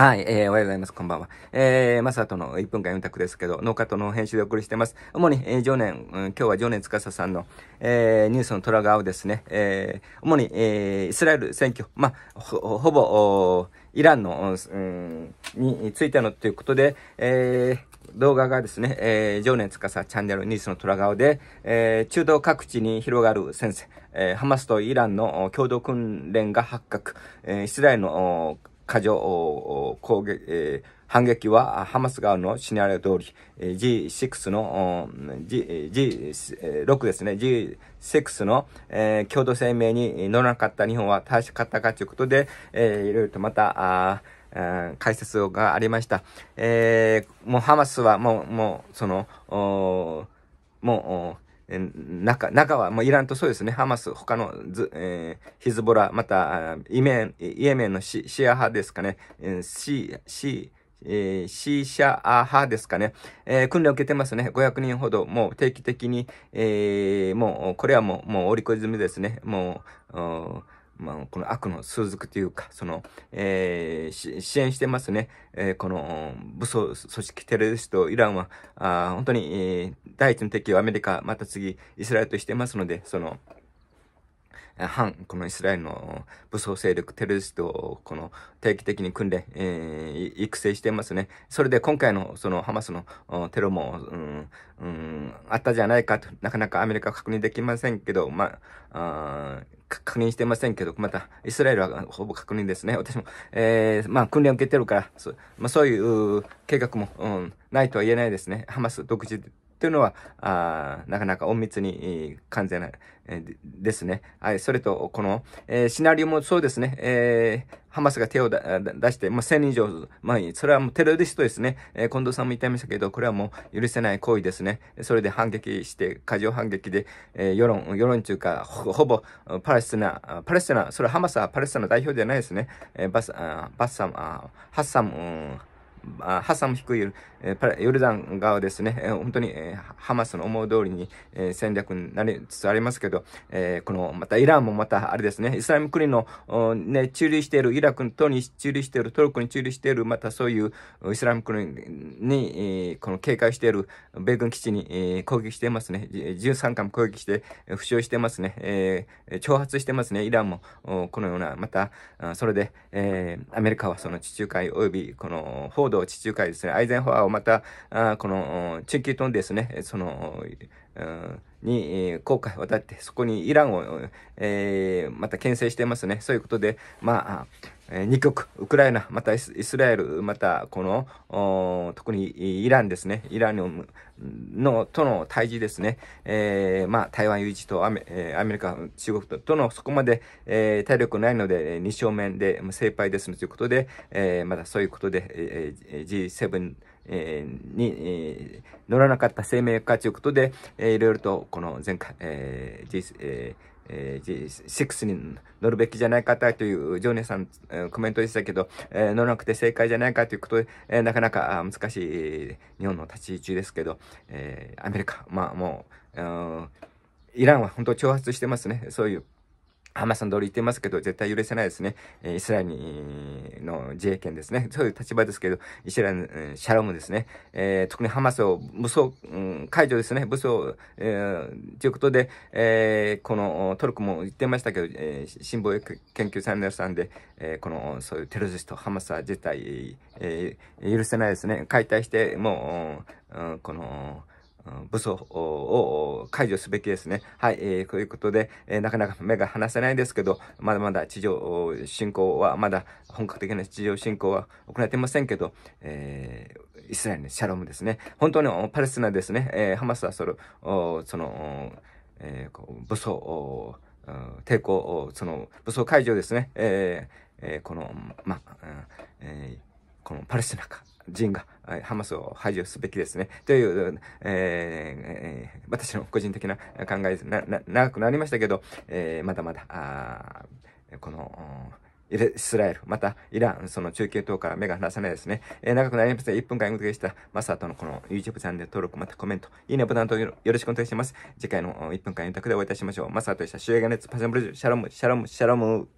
はい、えー、おはようございます。こんばんは。えー、まさとの1分間4択ですけど、農家との編集でお送りしてます。主に、えー、常年、うん、今日は常年司さんの、えー、ニュースの虎側をですね、えー、主に、えー、イスラエル選挙、まあ、ほ、ほぼ、イランの、うん、についてのということで、えー、動画がですね、えー、常年司チャンネルニュースの虎顔で、えー、中東各地に広がる戦線、えー、ハマスとイランの共同訓練が発覚、えー、イスラエルの過剰攻撃、えー反撃はハマス側のシナリオ通り、G6 の、G、6ですね、G6 の、えー、共同声明に乗らなかった日本は大したかったかということで、えー、いろいろとまた、解説がありました。えー、もうハマスはもう、もう、その、もう、中、中は、もうイランとそうですね、ハマス、他のず、えー、ヒズボラ、また、イメン、イエメンのシシア派ですかね、ー、シ、シ、えー、シーシャア派ですかね、えー、訓練を受けてますね。500人ほど、もう定期的に、えー、もう、これはもう、もう、折り込み済みですね。もう、まあ、この悪の鈴続というか、その、えー、支援してますね。えー、この、武装組織テロリスト、イランは、あ本当に、えー、第一の敵はアメリカ、また次、イスラエルとしてますので、その、反このイスラエルの武装勢力テロリストをこの定期的に訓練、えー、育成してますね。それで今回のそのハマスのテロも、うんうん、あったじゃないかとなかなかアメリカは確認できませんけど、まあ、あ確認してませんけど、また、イスラエルはほぼ確認ですね。私も、えー、まあ、訓練を受けてるから、そ,、まあ、そういう計画も、うん、ないとは言えないですね。ハマス独自っていうのは、あなかなか隠密に完全な、えですね。はい、それと、この、えー、シナリオもそうですね、えー、ハマスが手を出して、まあ、1000人以上、まあ、それはもうテロリストですね、えー、近藤さんも言ってましたけど、これはもう許せない行為ですね。それで反撃して、過剰反撃で、えー、世論、世論中か、ほぼ、パレスチナ、パレスチナ、それはハマスはパレスチナ代表じゃないですね。えー、バス、あバッサム、ハッサム、うんハサム低い、えヨルダン側ですね、本当に、えハマスの思う通りに、え戦略になりつつありますけど、えこの、またイランもまた、あれですね、イスラム国の、ね、駐留している、イラクとに駐留している、トルコに駐留している、またそういうイスラム国に、えこの警戒している米軍基地に、え攻撃していますね。13回も攻撃して、負傷してますね。え挑発してますね、イランも。このような、また、それで、えアメリカはその地中海及びこの報高地中海ですね、アイゼンホワーをまた、あこの、地球とのですね、その、うんに、えー、航海渡って、そこにイランを、えー、また牽制してますね。そういうことで、まあ、えー、2極、ウクライナ、またイスラエル、またこの、特にイランですね、イランののとの対峙ですね、えー、まあ、台湾有事とアメ,、えー、アメリカ、中国ととのそこまで、えー、体力ないので、2正面で精一杯ですということで、えー、まだそういうことで、えー、G7 えー、に、えー、乗らなかった生命かということで、えー、いろいろとこの前回、えー G え6に乗るべきじゃないかというジョーネさん、コメントでしたけど、えー、乗らなくて正解じゃないかということで、えー、なかなか難しい日本の立ち位置ですけど、えー、アメリカ、まあもう、うん、イランは本当挑発してますね、そういう。ハマさん通り言ってますけど、絶対許せないですね。えイスラエルの自衛権ですね。そういう立場ですけど、イスラエル、シャロムですね。えー、特にハマスを武装、解除ですね。武装、えー、ということで、えー、このトルコも言ってましたけど、えー、新防研究者の皆さんで、えこの、そういうテロリスト、ハマスは絶対、え許せないですね。解体して、もう、うん、この、武装を解除すべきですね。はい、えー、ということで、えー、なかなか目が離せないですけど、まだまだ地上侵攻は、まだ本格的な地上侵攻は行っていませんけど、えー、イスラエルのシャロムですね。本当にパレスチナですね、えー、ハマスはその、その、えー、こう武装を、抵抗、その武装解除ですね、えーえー、この、ま、えー、このパレスチナ人が、ハマスを排除すべきですね。という、えー、私の個人的な考えです。な、な、長くなりましたけど、えー、まだまだ、あこの、イスラエル、またイラン、その中継等から目が離せないですね。えー、長くなりました。1分間お届けした、マサとのこの YouTube チャンネル登録、またコメント、いいねボタンとよろしくお願いします。次回の1分間4択でお会いいたしましょう。マサとした、シュエガネッツ、パジャンブルジュ、シャロム、シャロム、シャロム。